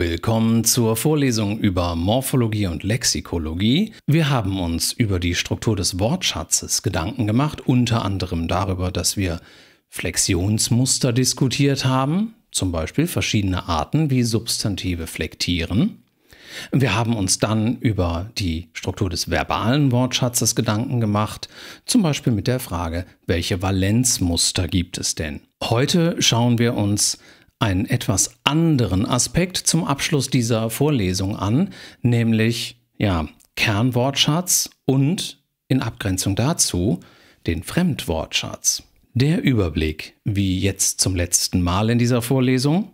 Willkommen zur Vorlesung über Morphologie und Lexikologie. Wir haben uns über die Struktur des Wortschatzes Gedanken gemacht, unter anderem darüber, dass wir Flexionsmuster diskutiert haben, zum Beispiel verschiedene Arten, wie Substantive flektieren. Wir haben uns dann über die Struktur des verbalen Wortschatzes Gedanken gemacht, zum Beispiel mit der Frage, welche Valenzmuster gibt es denn? Heute schauen wir uns einen etwas anderen Aspekt zum Abschluss dieser Vorlesung an, nämlich ja, Kernwortschatz und in Abgrenzung dazu den Fremdwortschatz. Der Überblick, wie jetzt zum letzten Mal in dieser Vorlesung,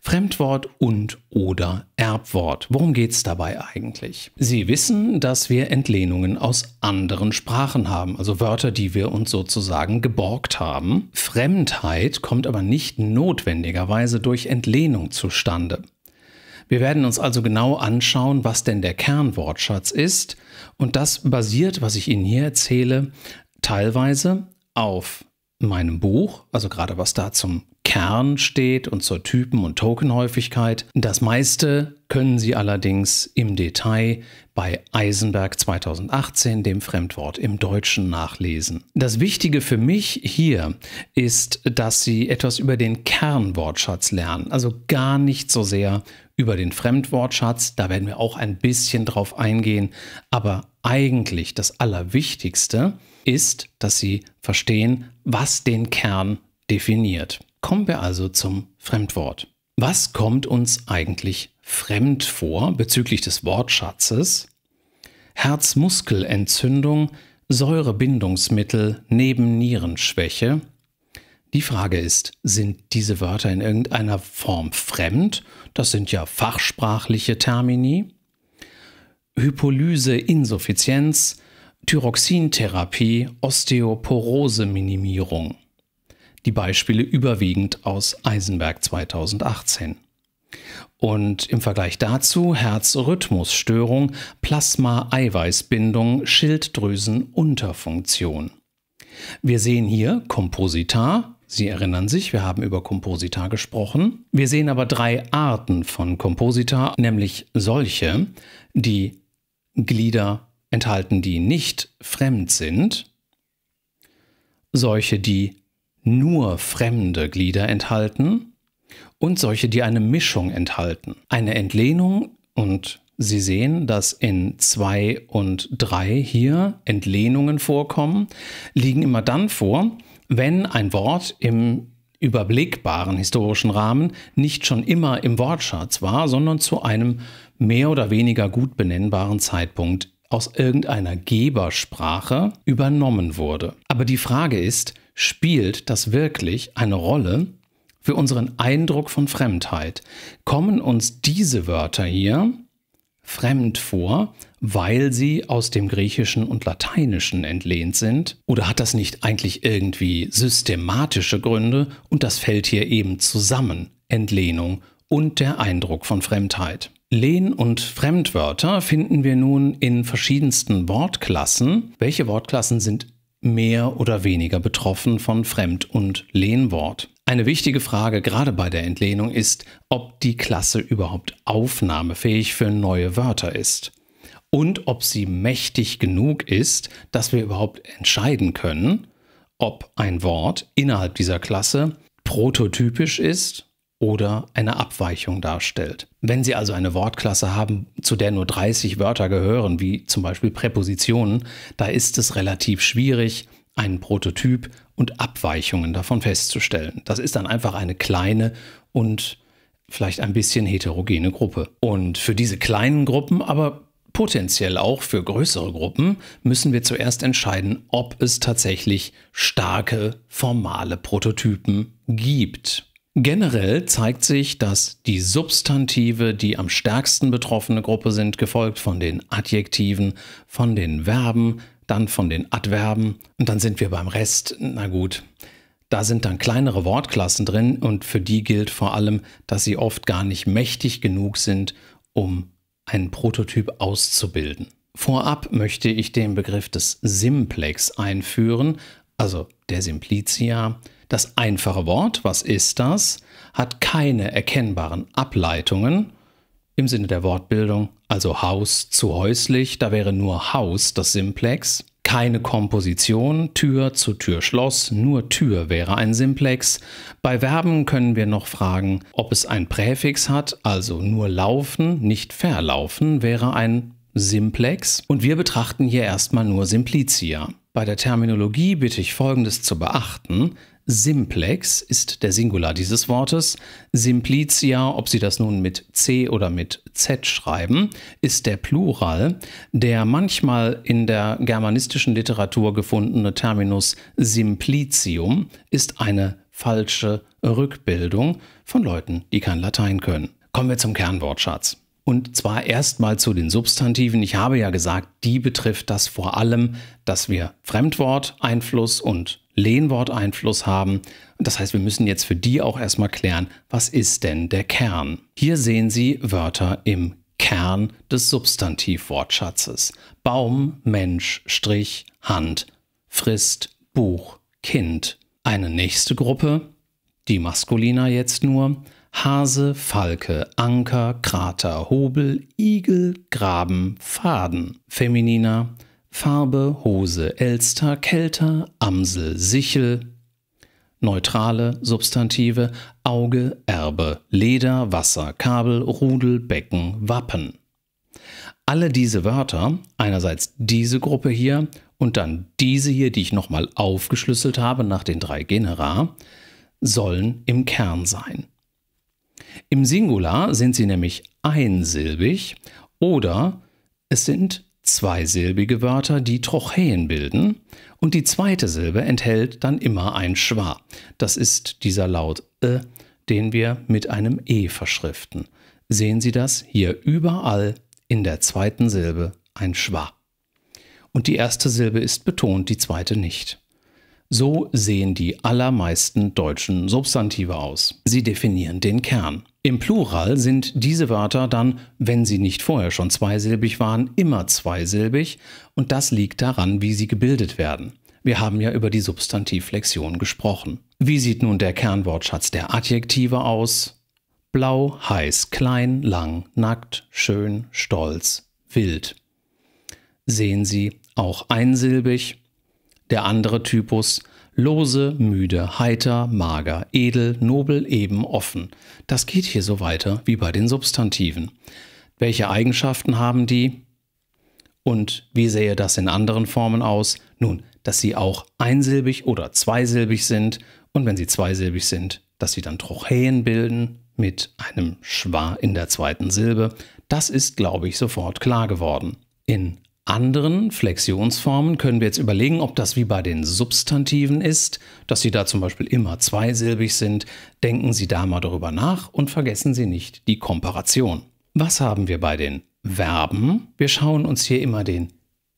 Fremdwort und oder Erbwort. Worum geht es dabei eigentlich? Sie wissen, dass wir Entlehnungen aus anderen Sprachen haben, also Wörter, die wir uns sozusagen geborgt haben. Fremdheit kommt aber nicht notwendigerweise durch Entlehnung zustande. Wir werden uns also genau anschauen, was denn der Kernwortschatz ist und das basiert, was ich Ihnen hier erzähle, teilweise auf meinem Buch, also gerade was da zum Kern steht und zur Typen- und Tokenhäufigkeit. Das meiste können Sie allerdings im Detail bei Eisenberg 2018, dem Fremdwort im Deutschen, nachlesen. Das Wichtige für mich hier ist, dass Sie etwas über den Kernwortschatz lernen, also gar nicht so sehr über den Fremdwortschatz, da werden wir auch ein bisschen drauf eingehen, aber eigentlich das Allerwichtigste ist, dass Sie verstehen, was den Kern definiert. Kommen wir also zum Fremdwort. Was kommt uns eigentlich fremd vor bezüglich des Wortschatzes? Herzmuskelentzündung, Säurebindungsmittel, neben Nierenschwäche. Die Frage ist, sind diese Wörter in irgendeiner Form fremd? Das sind ja fachsprachliche Termini. Hypolyse-Insuffizienz, Thyroxintherapie, Osteoporose-Minimierung die Beispiele überwiegend aus Eisenberg 2018. Und im Vergleich dazu Herzrhythmusstörung, Plasma-Eiweißbindung, Schilddrüsenunterfunktion. Wir sehen hier Kompositar, Sie erinnern sich, wir haben über Komposita gesprochen. Wir sehen aber drei Arten von Komposita, nämlich solche, die Glieder enthalten, die nicht fremd sind, solche, die nur fremde Glieder enthalten und solche, die eine Mischung enthalten. Eine Entlehnung und Sie sehen, dass in 2 und 3 hier Entlehnungen vorkommen, liegen immer dann vor, wenn ein Wort im überblickbaren historischen Rahmen nicht schon immer im Wortschatz war, sondern zu einem mehr oder weniger gut benennbaren Zeitpunkt aus irgendeiner Gebersprache übernommen wurde. Aber die Frage ist, Spielt das wirklich eine Rolle für unseren Eindruck von Fremdheit? Kommen uns diese Wörter hier fremd vor, weil sie aus dem Griechischen und Lateinischen entlehnt sind? Oder hat das nicht eigentlich irgendwie systematische Gründe und das fällt hier eben zusammen? Entlehnung und der Eindruck von Fremdheit. Lehn- und Fremdwörter finden wir nun in verschiedensten Wortklassen. Welche Wortklassen sind mehr oder weniger betroffen von Fremd- und Lehnwort. Eine wichtige Frage gerade bei der Entlehnung ist, ob die Klasse überhaupt aufnahmefähig für neue Wörter ist und ob sie mächtig genug ist, dass wir überhaupt entscheiden können, ob ein Wort innerhalb dieser Klasse prototypisch ist oder eine Abweichung darstellt. Wenn Sie also eine Wortklasse haben, zu der nur 30 Wörter gehören, wie zum Beispiel Präpositionen, da ist es relativ schwierig, einen Prototyp und Abweichungen davon festzustellen. Das ist dann einfach eine kleine und vielleicht ein bisschen heterogene Gruppe. Und für diese kleinen Gruppen, aber potenziell auch für größere Gruppen, müssen wir zuerst entscheiden, ob es tatsächlich starke formale Prototypen gibt. Generell zeigt sich, dass die Substantive die am stärksten betroffene Gruppe sind, gefolgt von den Adjektiven, von den Verben, dann von den Adverben und dann sind wir beim Rest, na gut. Da sind dann kleinere Wortklassen drin und für die gilt vor allem, dass sie oft gar nicht mächtig genug sind, um einen Prototyp auszubilden. Vorab möchte ich den Begriff des Simplex einführen, also der Simplicia, das einfache Wort, was ist das, hat keine erkennbaren Ableitungen im Sinne der Wortbildung, also Haus zu häuslich, da wäre nur Haus das Simplex. Keine Komposition, Tür zu Tür Schloss, nur Tür wäre ein Simplex. Bei Verben können wir noch fragen, ob es ein Präfix hat, also nur laufen, nicht verlaufen wäre ein Simplex. Und wir betrachten hier erstmal nur Simplicia. Bei der Terminologie bitte ich Folgendes zu beachten. Simplex ist der Singular dieses Wortes. Simplicia, ob Sie das nun mit C oder mit Z schreiben, ist der Plural. Der manchmal in der germanistischen Literatur gefundene Terminus Simplicium ist eine falsche Rückbildung von Leuten, die kein Latein können. Kommen wir zum Kernwortschatz. Und zwar erstmal zu den Substantiven. Ich habe ja gesagt, die betrifft das vor allem, dass wir Fremdwort, Einfluss und Lehnworteinfluss haben. Das heißt, wir müssen jetzt für die auch erstmal klären, was ist denn der Kern? Hier sehen Sie Wörter im Kern des Substantivwortschatzes. Baum, Mensch, Strich, Hand, Frist, Buch, Kind. Eine nächste Gruppe, die Maskulina jetzt nur, Hase, Falke, Anker, Krater, Hobel, Igel, Graben, Faden. Feminina, Farbe, Hose, Elster, Kelter, Amsel, Sichel, neutrale Substantive, Auge, Erbe, Leder, Wasser, Kabel, Rudel, Becken, Wappen. Alle diese Wörter, einerseits diese Gruppe hier und dann diese hier, die ich nochmal aufgeschlüsselt habe nach den drei Genera, sollen im Kern sein. Im Singular sind sie nämlich einsilbig oder es sind zweisilbige Wörter, die Trochäen bilden und die zweite Silbe enthält dann immer ein Schwa. Das ist dieser Laut ä, den wir mit einem e verschriften. Sehen Sie das hier überall in der zweiten Silbe ein Schwa. Und die erste Silbe ist betont, die zweite nicht. So sehen die allermeisten deutschen Substantive aus. Sie definieren den Kern. Im Plural sind diese Wörter dann, wenn sie nicht vorher schon zweisilbig waren, immer zweisilbig und das liegt daran, wie sie gebildet werden. Wir haben ja über die Substantivflexion gesprochen. Wie sieht nun der Kernwortschatz der Adjektive aus? Blau, heiß, klein, lang, nackt, schön, stolz, wild. Sehen Sie, auch einsilbig. Der andere Typus Lose, müde, heiter, mager, edel, nobel, eben, offen. Das geht hier so weiter wie bei den Substantiven. Welche Eigenschaften haben die? Und wie sähe das in anderen Formen aus? Nun, dass sie auch einsilbig oder zweisilbig sind und wenn sie zweisilbig sind, dass sie dann Trochäen bilden mit einem Schwa in der zweiten Silbe. Das ist, glaube ich, sofort klar geworden. In anderen Flexionsformen können wir jetzt überlegen, ob das wie bei den Substantiven ist, dass sie da zum Beispiel immer zweisilbig sind. Denken Sie da mal darüber nach und vergessen Sie nicht die Komparation. Was haben wir bei den Verben? Wir schauen uns hier immer den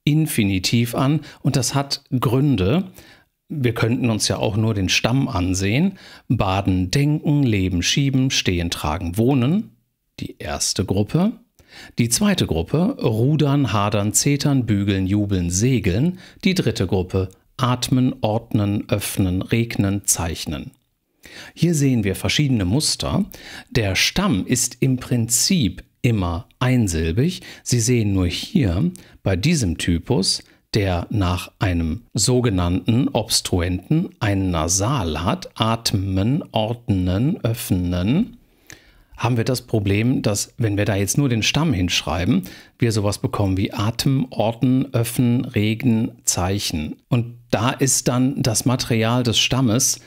Infinitiv an und das hat Gründe. Wir könnten uns ja auch nur den Stamm ansehen. Baden, denken, leben, schieben, stehen, tragen, wohnen. Die erste Gruppe. Die zweite Gruppe Rudern, Hadern, Zetern, Bügeln, Jubeln, Segeln. Die dritte Gruppe Atmen, Ordnen, Öffnen, Regnen, Zeichnen. Hier sehen wir verschiedene Muster. Der Stamm ist im Prinzip immer einsilbig. Sie sehen nur hier bei diesem Typus, der nach einem sogenannten Obstruenten einen Nasal hat, atmen, ordnen, öffnen, haben wir das Problem, dass wenn wir da jetzt nur den Stamm hinschreiben, wir sowas bekommen wie Atem, Orten, Öffen, Regen, Zeichen. Und da ist dann das Material des Stammes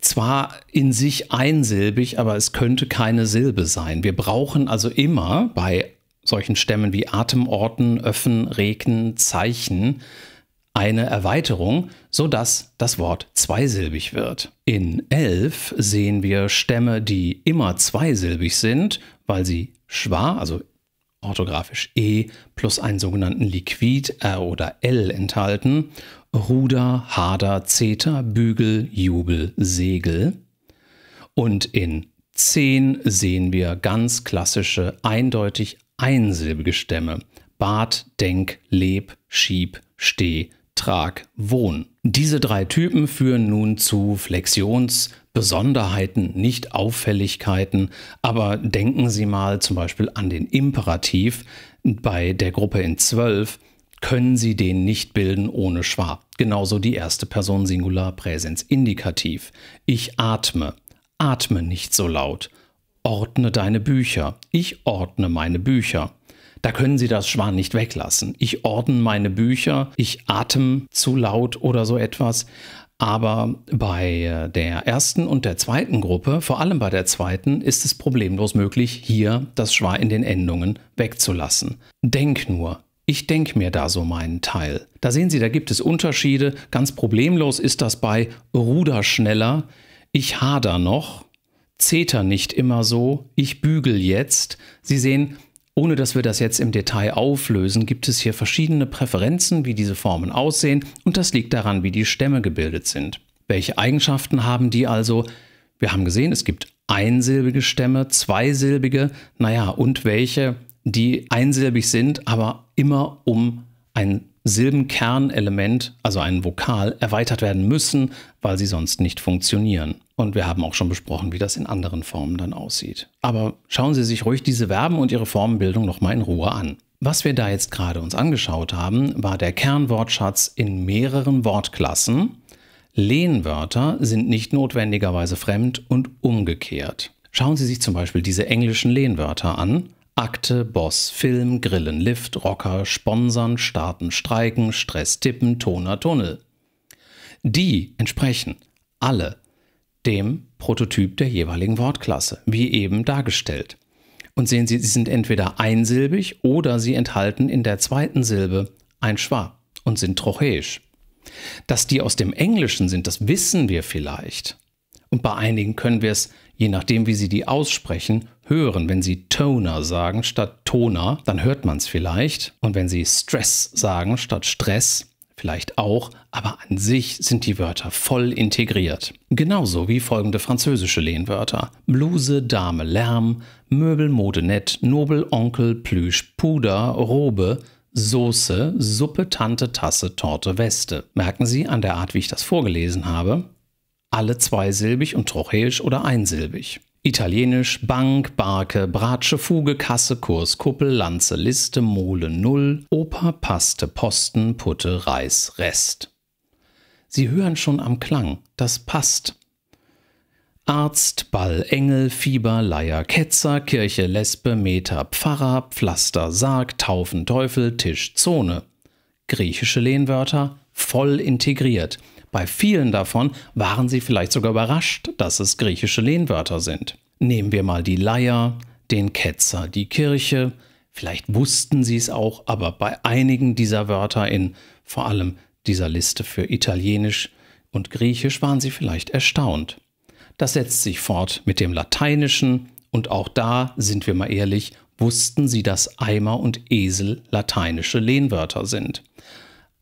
zwar in sich einsilbig, aber es könnte keine Silbe sein. Wir brauchen also immer bei solchen Stämmen wie Atem, Orten, Öffen, Regen, Zeichen eine Erweiterung, sodass das Wort zweisilbig wird. In 11 sehen wir Stämme, die immer zweisilbig sind, weil sie schwa, also orthografisch e, plus einen sogenannten Liquid r oder l enthalten. Ruder, Hader, Zeter, Bügel, Jubel, Segel. Und in 10 sehen wir ganz klassische, eindeutig einsilbige Stämme. Bad, Denk, Leb, Schieb, Steh, Trag, Wohn. Diese drei Typen führen nun zu Flexions-, Besonderheiten, nicht Auffälligkeiten, aber denken Sie mal zum Beispiel an den Imperativ bei der Gruppe in 12, können Sie den nicht bilden ohne Schwa. Genauso die erste Person Singular Präsens Indikativ. Ich atme. Atme nicht so laut. Ordne deine Bücher. Ich ordne meine Bücher. Da können Sie das Schwan nicht weglassen. Ich ordne meine Bücher, ich atme zu laut oder so etwas. Aber bei äh, der ersten und der zweiten Gruppe, vor allem bei der zweiten, ist es problemlos möglich, hier das Schwa in den Endungen wegzulassen. Denk nur, ich denke mir da so meinen Teil. Da sehen Sie, da gibt es Unterschiede. Ganz problemlos ist das bei Ruder schneller, ich hader noch, zeter nicht immer so, ich bügel jetzt. Sie sehen, ohne dass wir das jetzt im Detail auflösen, gibt es hier verschiedene Präferenzen, wie diese Formen aussehen und das liegt daran, wie die Stämme gebildet sind. Welche Eigenschaften haben die also? Wir haben gesehen, es gibt einsilbige Stämme, zweisilbige, naja, und welche, die einsilbig sind, aber immer um ein Silbenkernelement, also einen Vokal, erweitert werden müssen, weil sie sonst nicht funktionieren. Und wir haben auch schon besprochen, wie das in anderen Formen dann aussieht. Aber schauen Sie sich ruhig diese Verben und ihre Formenbildung nochmal in Ruhe an. Was wir da jetzt gerade uns angeschaut haben, war der Kernwortschatz in mehreren Wortklassen. Lehnwörter sind nicht notwendigerweise fremd und umgekehrt. Schauen Sie sich zum Beispiel diese englischen Lehnwörter an. Akte, Boss, Film, Grillen, Lift, Rocker, Sponsern, Starten, Streiken, Stress, Tippen, Toner, Tunnel. Die entsprechen alle dem Prototyp der jeweiligen Wortklasse, wie eben dargestellt. Und sehen Sie, sie sind entweder einsilbig oder sie enthalten in der zweiten Silbe ein Schwa und sind trochäisch. Dass die aus dem Englischen sind, das wissen wir vielleicht. Und bei einigen können wir es, je nachdem wie sie die aussprechen, hören. Wenn sie Toner sagen statt Toner, dann hört man es vielleicht. Und wenn sie Stress sagen statt Stress, vielleicht auch, aber an sich sind die Wörter voll integriert. Genauso wie folgende französische Lehnwörter: Bluse, Dame, Lärm, Möbel, Mode, nett, Nobel, Onkel, Plüsch, Puder, Robe, Soße, Suppe, Tante, Tasse, Torte, Weste. Merken Sie an der Art, wie ich das vorgelesen habe? Alle zweisilbig und trochäisch oder einsilbig. Italienisch Bank, Barke, Bratsche, Fuge, Kasse, Kurs, Kuppel, Lanze, Liste, Mole, Null, Oper, Paste, Posten, Putte, Reis, Rest. Sie hören schon am Klang, das passt. Arzt, Ball, Engel, Fieber, Leier, Ketzer, Kirche, Lesbe, Meter, Pfarrer, Pflaster, Sarg, Taufen, Teufel, Tisch, Zone. Griechische Lehnwörter voll integriert – bei vielen davon waren sie vielleicht sogar überrascht, dass es griechische Lehnwörter sind. Nehmen wir mal die Leier, den Ketzer, die Kirche. Vielleicht wussten sie es auch, aber bei einigen dieser Wörter in vor allem dieser Liste für Italienisch und Griechisch waren sie vielleicht erstaunt. Das setzt sich fort mit dem Lateinischen und auch da, sind wir mal ehrlich, wussten sie, dass Eimer und Esel lateinische Lehnwörter sind.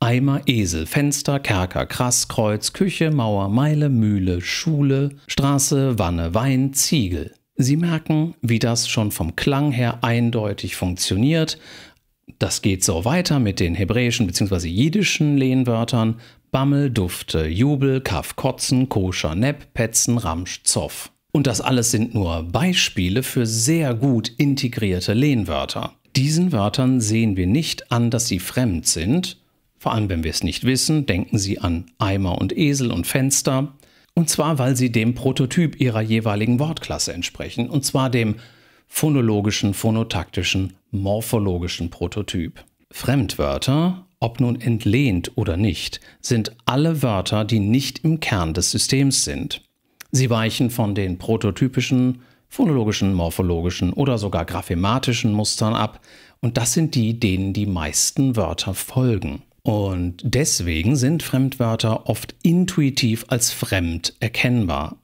Eimer, Esel, Fenster, Kerker, Krass, Kreuz, Küche, Mauer, Meile, Mühle, Schule, Straße, Wanne, Wein, Ziegel. Sie merken, wie das schon vom Klang her eindeutig funktioniert. Das geht so weiter mit den hebräischen bzw. jiddischen Lehnwörtern Bammel, Dufte, Jubel, Kaff, Kotzen, Koscher, Nepp, Petzen, Ramsch, Zoff. Und das alles sind nur Beispiele für sehr gut integrierte Lehnwörter. Diesen Wörtern sehen wir nicht an, dass sie fremd sind, vor allem, wenn wir es nicht wissen, denken Sie an Eimer und Esel und Fenster. Und zwar, weil sie dem Prototyp ihrer jeweiligen Wortklasse entsprechen, und zwar dem phonologischen, phonotaktischen, morphologischen Prototyp. Fremdwörter, ob nun entlehnt oder nicht, sind alle Wörter, die nicht im Kern des Systems sind. Sie weichen von den prototypischen, phonologischen, morphologischen oder sogar graphematischen Mustern ab, und das sind die, denen die meisten Wörter folgen. Und deswegen sind Fremdwörter oft intuitiv als fremd erkennbar.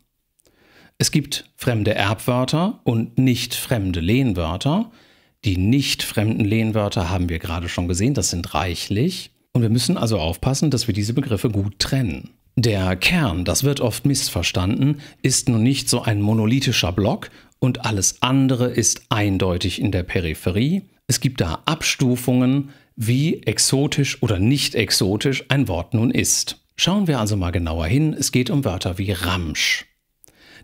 Es gibt fremde Erbwörter und nicht fremde Lehnwörter. Die nicht fremden Lehnwörter haben wir gerade schon gesehen, das sind reichlich. Und wir müssen also aufpassen, dass wir diese Begriffe gut trennen. Der Kern, das wird oft missverstanden, ist nun nicht so ein monolithischer Block und alles andere ist eindeutig in der Peripherie. Es gibt da Abstufungen, wie exotisch oder nicht exotisch ein Wort nun ist. Schauen wir also mal genauer hin, es geht um Wörter wie Ramsch.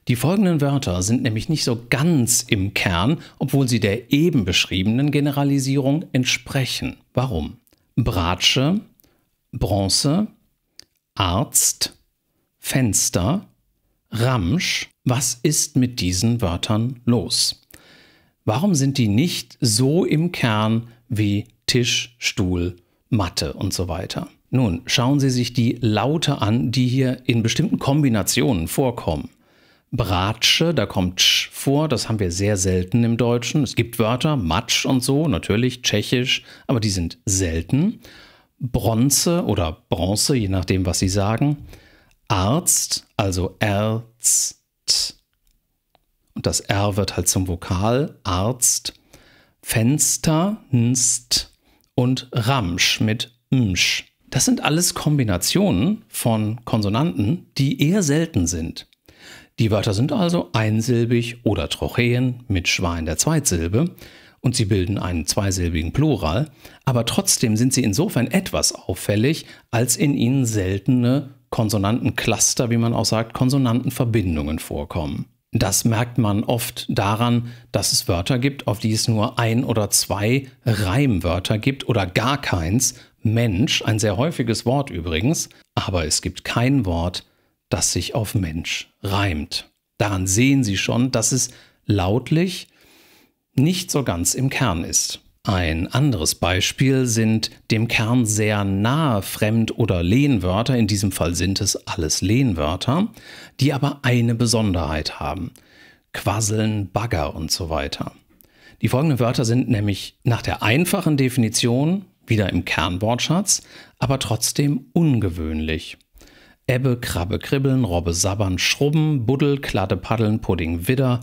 Die folgenden Wörter sind nämlich nicht so ganz im Kern, obwohl sie der eben beschriebenen Generalisierung entsprechen. Warum? Bratsche, Bronze, Arzt, Fenster, Ramsch. Was ist mit diesen Wörtern los? Warum sind die nicht so im Kern wie Tisch, Stuhl, Matte und so weiter. Nun schauen Sie sich die Laute an, die hier in bestimmten Kombinationen vorkommen. Bratsche, da kommt Sch vor, das haben wir sehr selten im Deutschen. Es gibt Wörter, Matsch und so, natürlich tschechisch, aber die sind selten. Bronze oder Bronze, je nachdem, was Sie sagen. Arzt, also Erzt. Und das R wird halt zum Vokal, Arzt. Fenster, Nst und Ramsch mit Msch. Das sind alles Kombinationen von Konsonanten, die eher selten sind. Die Wörter sind also einsilbig oder Trocheen mit Schwa in der Zweitsilbe und sie bilden einen zweisilbigen Plural, aber trotzdem sind sie insofern etwas auffällig, als in ihnen seltene Konsonantencluster, wie man auch sagt, Konsonantenverbindungen vorkommen. Das merkt man oft daran, dass es Wörter gibt, auf die es nur ein oder zwei Reimwörter gibt oder gar keins. Mensch, ein sehr häufiges Wort übrigens, aber es gibt kein Wort, das sich auf Mensch reimt. Daran sehen Sie schon, dass es lautlich nicht so ganz im Kern ist. Ein anderes Beispiel sind dem Kern sehr nahe Fremd- oder Lehnwörter, in diesem Fall sind es alles Lehnwörter, die aber eine Besonderheit haben. Quasseln, Bagger und so weiter. Die folgenden Wörter sind nämlich nach der einfachen Definition wieder im Kernwortschatz, aber trotzdem ungewöhnlich. Ebbe, Krabbe, Kribbeln, Robbe, Sabbern, Schrubben, Buddel, Kladde, Paddeln, Pudding, Widder,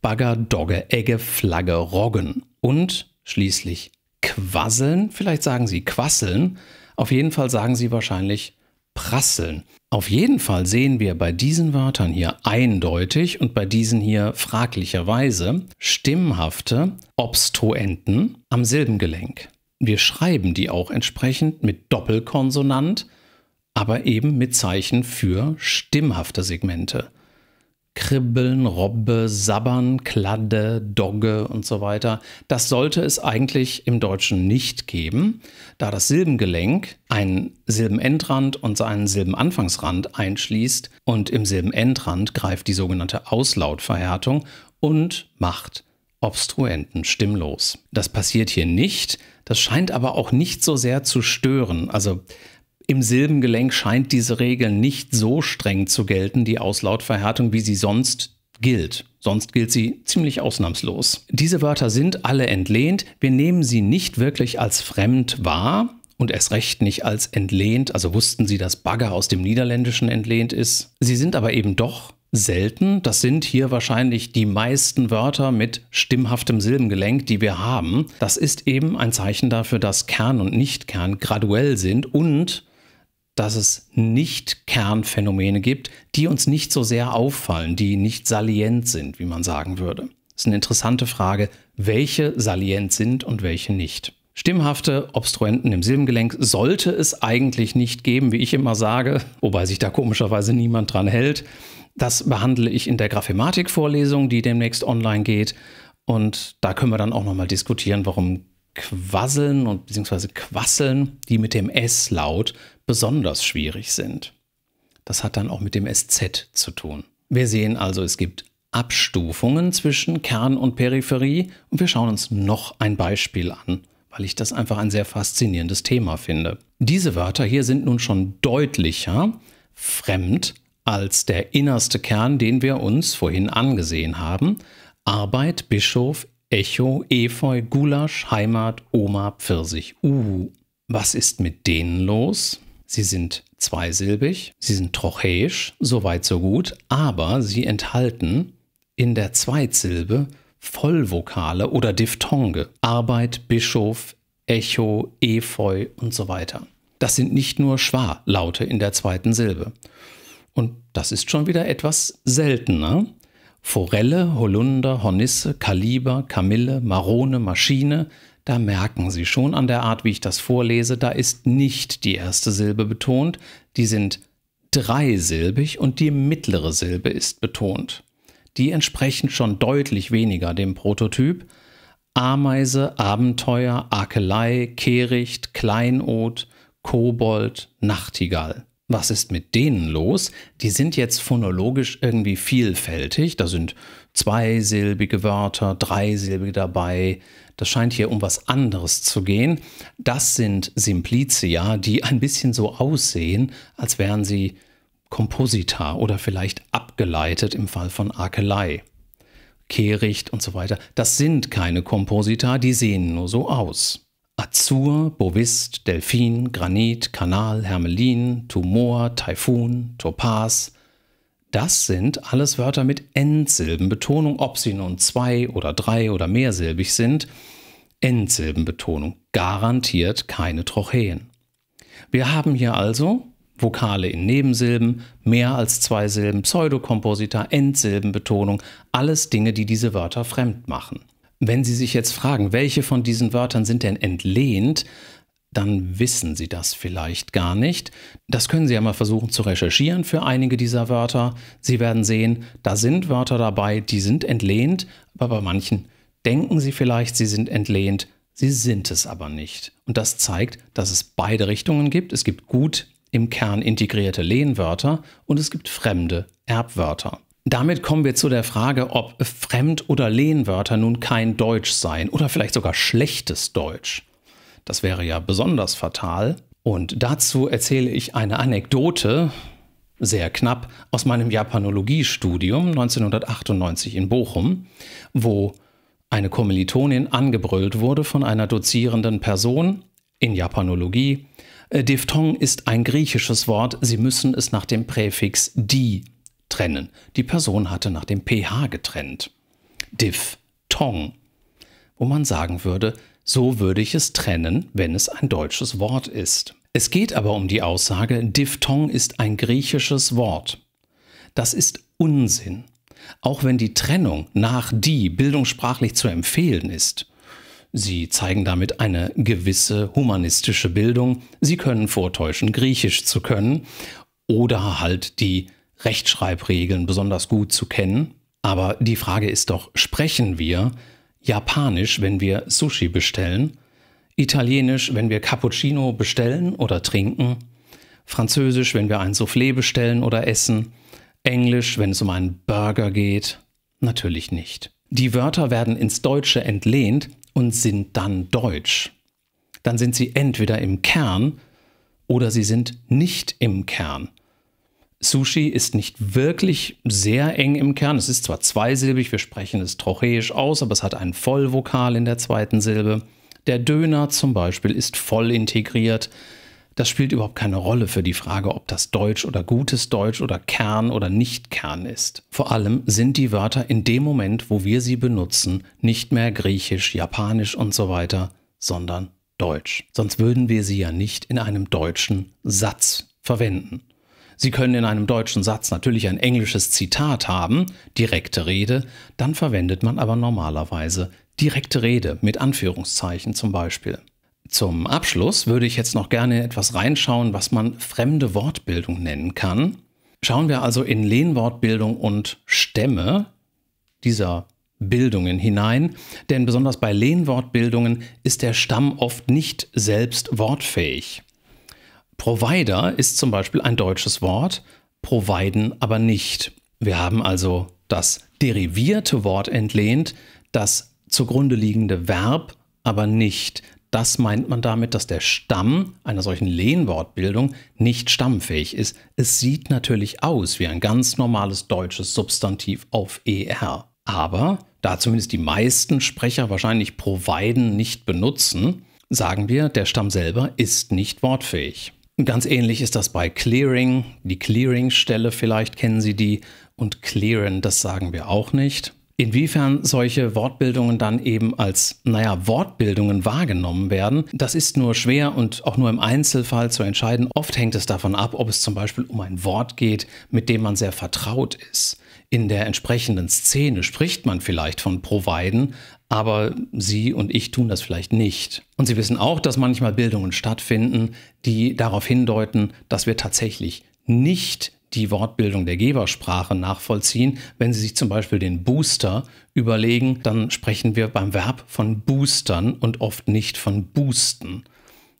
Bagger, Dogge, Egge, Flagge, Roggen und schließlich quasseln. Vielleicht sagen sie quasseln. Auf jeden Fall sagen sie wahrscheinlich prasseln. Auf jeden Fall sehen wir bei diesen Wörtern hier eindeutig und bei diesen hier fraglicherweise stimmhafte Obstruenten am Silbengelenk. Wir schreiben die auch entsprechend mit Doppelkonsonant, aber eben mit Zeichen für stimmhafte Segmente. Kribbeln, Robbe, Sabbern, Kladde, Dogge und so weiter. Das sollte es eigentlich im Deutschen nicht geben, da das Silbengelenk einen Silbenendrand und seinen Silbenanfangsrand einschließt und im Silbenendrand greift die sogenannte Auslautverhärtung und macht Obstruenten stimmlos. Das passiert hier nicht, das scheint aber auch nicht so sehr zu stören. Also im Silbengelenk scheint diese Regel nicht so streng zu gelten, die Auslautverhärtung, wie sie sonst gilt. Sonst gilt sie ziemlich ausnahmslos. Diese Wörter sind alle entlehnt. Wir nehmen sie nicht wirklich als fremd wahr, und erst recht nicht als entlehnt, also wussten sie, dass Bagger aus dem Niederländischen entlehnt ist. Sie sind aber eben doch selten. Das sind hier wahrscheinlich die meisten Wörter mit stimmhaftem Silbengelenk, die wir haben. Das ist eben ein Zeichen dafür, dass Kern und Nichtkern graduell sind und dass es nicht Kernphänomene gibt, die uns nicht so sehr auffallen, die nicht salient sind, wie man sagen würde. Das ist eine interessante Frage, welche salient sind und welche nicht. Stimmhafte Obstruenten im Silbengelenk sollte es eigentlich nicht geben, wie ich immer sage, wobei sich da komischerweise niemand dran hält. Das behandle ich in der Graphematik-Vorlesung, die demnächst online geht. Und da können wir dann auch nochmal diskutieren, warum Quasseln und beziehungsweise Quasseln, die mit dem S-Laut besonders schwierig sind. Das hat dann auch mit dem SZ zu tun. Wir sehen also, es gibt Abstufungen zwischen Kern und Peripherie und wir schauen uns noch ein Beispiel an, weil ich das einfach ein sehr faszinierendes Thema finde. Diese Wörter hier sind nun schon deutlicher fremd als der innerste Kern, den wir uns vorhin angesehen haben. Arbeit, Bischof, Echo, Efeu, Gulasch, Heimat, Oma, Pfirsich, Uh, Was ist mit denen los? Sie sind zweisilbig, sie sind trochäisch, so weit, so gut, aber sie enthalten in der Zweitsilbe Vollvokale oder Diphthonge. Arbeit, Bischof, Echo, Efeu und so weiter. Das sind nicht nur Schwa-Laute in der zweiten Silbe. Und das ist schon wieder etwas seltener. Forelle, Holunder, Hornisse, Kaliber, Kamille, Marone, Maschine, da merken Sie schon an der Art, wie ich das vorlese, da ist nicht die erste Silbe betont, die sind dreisilbig und die mittlere Silbe ist betont. Die entsprechen schon deutlich weniger dem Prototyp. Ameise, Abenteuer, Akelei, Kehricht, Kleinod, Kobold, Nachtigall. Was ist mit denen los? Die sind jetzt phonologisch irgendwie vielfältig. Da sind zweisilbige Wörter, dreisilbige dabei, das scheint hier um was anderes zu gehen. Das sind Simplicia, die ein bisschen so aussehen, als wären sie Komposita oder vielleicht abgeleitet im Fall von Arkelei. Kehricht und so weiter. Das sind keine Komposita, die sehen nur so aus. Azur, Bovist, Delfin, Granit, Kanal, Hermelin, Tumor, Taifun, Topaz, das sind alles Wörter mit Endsilbenbetonung, ob sie nun zwei oder drei oder mehrsilbig sind. Endsilbenbetonung, garantiert keine Trocheen. Wir haben hier also Vokale in Nebensilben, mehr als zwei Silben, Pseudokomposita, Endsilbenbetonung, alles Dinge, die diese Wörter fremd machen. Wenn Sie sich jetzt fragen, welche von diesen Wörtern sind denn entlehnt, dann wissen Sie das vielleicht gar nicht. Das können Sie ja mal versuchen zu recherchieren für einige dieser Wörter. Sie werden sehen, da sind Wörter dabei, die sind entlehnt, aber bei manchen denken Sie vielleicht, sie sind entlehnt, sie sind es aber nicht. Und das zeigt, dass es beide Richtungen gibt. Es gibt gut im Kern integrierte Lehnwörter und es gibt fremde Erbwörter. Damit kommen wir zu der Frage, ob Fremd- oder Lehnwörter nun kein Deutsch seien oder vielleicht sogar schlechtes Deutsch. Das wäre ja besonders fatal. Und dazu erzähle ich eine Anekdote, sehr knapp, aus meinem Japanologiestudium 1998 in Bochum, wo eine Kommilitonin angebrüllt wurde von einer dozierenden Person in Japanologie. Äh, Diphthong ist ein griechisches Wort, Sie müssen es nach dem Präfix di trennen. Die Person hatte nach dem ph getrennt. Diphthong, wo man sagen würde, so würde ich es trennen, wenn es ein deutsches Wort ist. Es geht aber um die Aussage, Diphthong ist ein griechisches Wort. Das ist Unsinn. Auch wenn die Trennung nach die bildungssprachlich zu empfehlen ist. Sie zeigen damit eine gewisse humanistische Bildung. Sie können vortäuschen, Griechisch zu können oder halt die Rechtschreibregeln besonders gut zu kennen. Aber die Frage ist doch, sprechen wir Japanisch, wenn wir Sushi bestellen, Italienisch, wenn wir Cappuccino bestellen oder trinken, Französisch, wenn wir ein Soufflé bestellen oder essen, Englisch, wenn es um einen Burger geht, natürlich nicht. Die Wörter werden ins Deutsche entlehnt und sind dann deutsch. Dann sind sie entweder im Kern oder sie sind nicht im Kern. Sushi ist nicht wirklich sehr eng im Kern. Es ist zwar zweisilbig, wir sprechen es trocheisch aus, aber es hat einen Vollvokal in der zweiten Silbe. Der Döner zum Beispiel ist voll integriert. Das spielt überhaupt keine Rolle für die Frage, ob das Deutsch oder gutes Deutsch oder Kern oder nicht Kern ist. Vor allem sind die Wörter in dem Moment, wo wir sie benutzen, nicht mehr griechisch, japanisch und so weiter, sondern deutsch. Sonst würden wir sie ja nicht in einem deutschen Satz verwenden. Sie können in einem deutschen Satz natürlich ein englisches Zitat haben, direkte Rede, dann verwendet man aber normalerweise direkte Rede mit Anführungszeichen zum Beispiel. Zum Abschluss würde ich jetzt noch gerne etwas reinschauen, was man fremde Wortbildung nennen kann. Schauen wir also in Lehnwortbildung und Stämme dieser Bildungen hinein, denn besonders bei Lehnwortbildungen ist der Stamm oft nicht selbst wortfähig. Provider ist zum Beispiel ein deutsches Wort, providen aber nicht. Wir haben also das derivierte Wort entlehnt, das zugrunde liegende Verb aber nicht. Das meint man damit, dass der Stamm einer solchen Lehnwortbildung nicht stammfähig ist. Es sieht natürlich aus wie ein ganz normales deutsches Substantiv auf ER. Aber da zumindest die meisten Sprecher wahrscheinlich providen nicht benutzen, sagen wir, der Stamm selber ist nicht wortfähig. Ganz ähnlich ist das bei Clearing. Die Clearing-Stelle, vielleicht kennen Sie die. Und Clearen, das sagen wir auch nicht. Inwiefern solche Wortbildungen dann eben als, naja, Wortbildungen wahrgenommen werden, das ist nur schwer und auch nur im Einzelfall zu entscheiden. Oft hängt es davon ab, ob es zum Beispiel um ein Wort geht, mit dem man sehr vertraut ist. In der entsprechenden Szene spricht man vielleicht von Providen, aber Sie und ich tun das vielleicht nicht. Und Sie wissen auch, dass manchmal Bildungen stattfinden, die darauf hindeuten, dass wir tatsächlich nicht die Wortbildung der Gebersprache nachvollziehen. Wenn Sie sich zum Beispiel den Booster überlegen, dann sprechen wir beim Verb von boostern und oft nicht von boosten.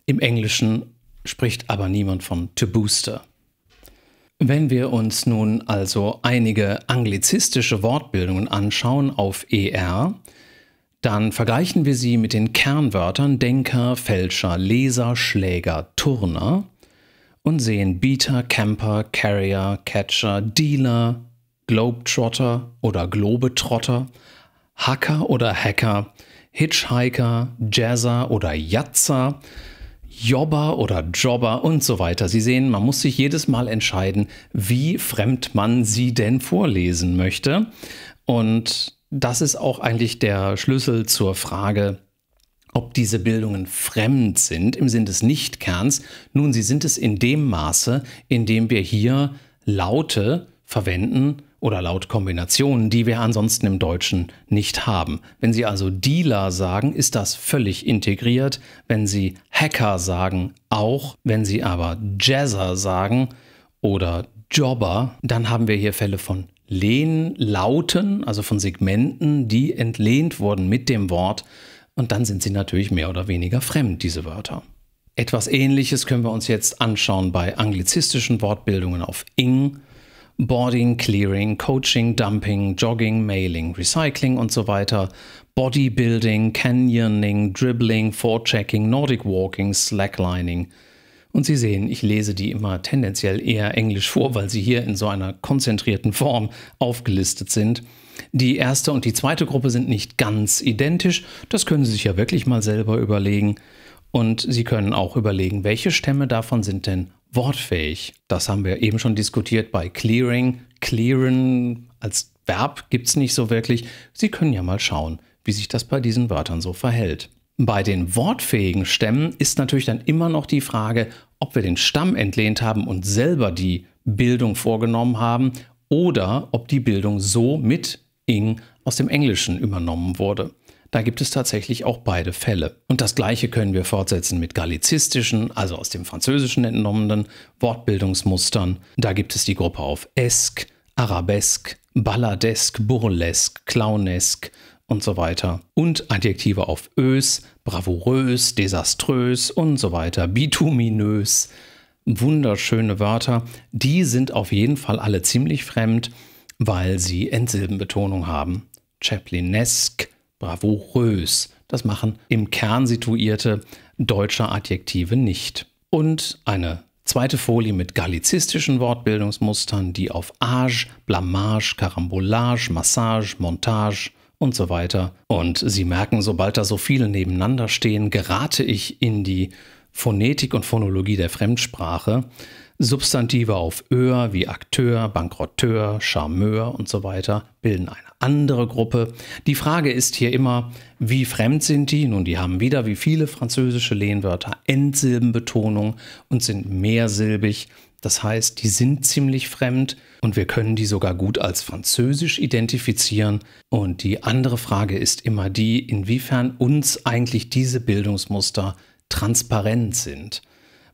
Im Englischen spricht aber niemand von to booster. Wenn wir uns nun also einige anglizistische Wortbildungen anschauen auf ER, dann vergleichen wir sie mit den Kernwörtern Denker, Fälscher, Leser, Schläger, Turner und sehen Beater, Camper, Carrier, Catcher, Dealer, Globetrotter oder Globetrotter, Hacker oder Hacker, Hitchhiker, Jazzer oder Jatzer, Jobber oder Jobber und so weiter. Sie sehen, man muss sich jedes Mal entscheiden, wie fremd man sie denn vorlesen möchte. Und das ist auch eigentlich der Schlüssel zur Frage, ob diese Bildungen fremd sind im Sinn des Nichtkerns. Nun, sie sind es in dem Maße, in dem wir hier Laute verwenden oder Lautkombinationen, die wir ansonsten im Deutschen nicht haben. Wenn Sie also Dealer sagen, ist das völlig integriert. Wenn Sie Hacker sagen, auch. Wenn Sie aber Jazzer sagen oder Jobber, dann haben wir hier Fälle von Lehnlauten, also von Segmenten, die entlehnt wurden mit dem Wort. Und dann sind sie natürlich mehr oder weniger fremd, diese Wörter. Etwas Ähnliches können wir uns jetzt anschauen bei anglizistischen Wortbildungen auf ing, Boarding, Clearing, Coaching, Dumping, Jogging, Mailing, Recycling und so weiter, Bodybuilding, Canyoning, Dribbling, Forechecking, Nordic Walking, Slacklining und Sie sehen, ich lese die immer tendenziell eher englisch vor, weil sie hier in so einer konzentrierten Form aufgelistet sind. Die erste und die zweite Gruppe sind nicht ganz identisch, das können Sie sich ja wirklich mal selber überlegen. Und Sie können auch überlegen, welche Stämme davon sind denn wortfähig. Das haben wir eben schon diskutiert bei Clearing. Clearen als Verb gibt es nicht so wirklich. Sie können ja mal schauen, wie sich das bei diesen Wörtern so verhält. Bei den wortfähigen Stämmen ist natürlich dann immer noch die Frage, ob wir den Stamm entlehnt haben und selber die Bildung vorgenommen haben oder ob die Bildung so mit ing aus dem Englischen übernommen wurde. Da gibt es tatsächlich auch beide Fälle. Und das gleiche können wir fortsetzen mit gallizistischen, also aus dem Französischen entnommenen Wortbildungsmustern. Da gibt es die Gruppe auf esque, arabesque, balladesk, burlesque, clownesk, und so weiter. Und Adjektive auf ös, bravourös, desaströs und so weiter, bituminös. Wunderschöne Wörter, die sind auf jeden Fall alle ziemlich fremd, weil sie Entsilbenbetonung haben. Chaplinesk, bravourös, das machen im Kern situierte deutsche Adjektive nicht. Und eine Zweite Folie mit galizistischen Wortbildungsmustern, die auf Age, Blamage, Karambolage, Massage, Montage und so weiter. Und Sie merken, sobald da so viele nebeneinander stehen, gerate ich in die Phonetik und Phonologie der Fremdsprache. Substantive auf Öhr wie Akteur, Bankrotteur, Charmeur und so weiter bilden eine andere Gruppe. Die Frage ist hier immer, wie fremd sind die? Nun, die haben wieder wie viele französische Lehnwörter Endsilbenbetonung und sind mehrsilbig. Das heißt, die sind ziemlich fremd und wir können die sogar gut als französisch identifizieren. Und die andere Frage ist immer die, inwiefern uns eigentlich diese Bildungsmuster transparent sind.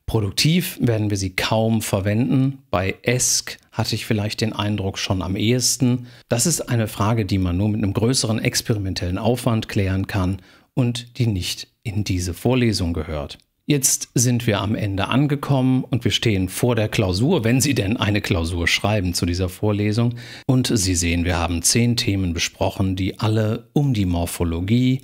Produktiv werden wir sie kaum verwenden. Bei ESC hatte ich vielleicht den Eindruck schon am ehesten. Das ist eine Frage, die man nur mit einem größeren experimentellen Aufwand klären kann und die nicht in diese Vorlesung gehört. Jetzt sind wir am Ende angekommen und wir stehen vor der Klausur, wenn Sie denn eine Klausur schreiben zu dieser Vorlesung. Und Sie sehen, wir haben zehn Themen besprochen, die alle um die Morphologie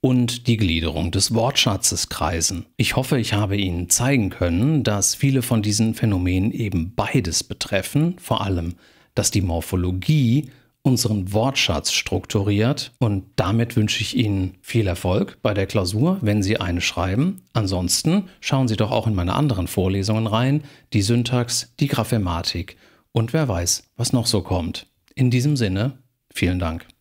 und die Gliederung des Wortschatzes kreisen. Ich hoffe, ich habe Ihnen zeigen können, dass viele von diesen Phänomenen eben beides betreffen, vor allem, dass die Morphologie unseren Wortschatz strukturiert. Und damit wünsche ich Ihnen viel Erfolg bei der Klausur, wenn Sie eine schreiben. Ansonsten schauen Sie doch auch in meine anderen Vorlesungen rein, die Syntax, die Graphematik und wer weiß, was noch so kommt. In diesem Sinne, vielen Dank.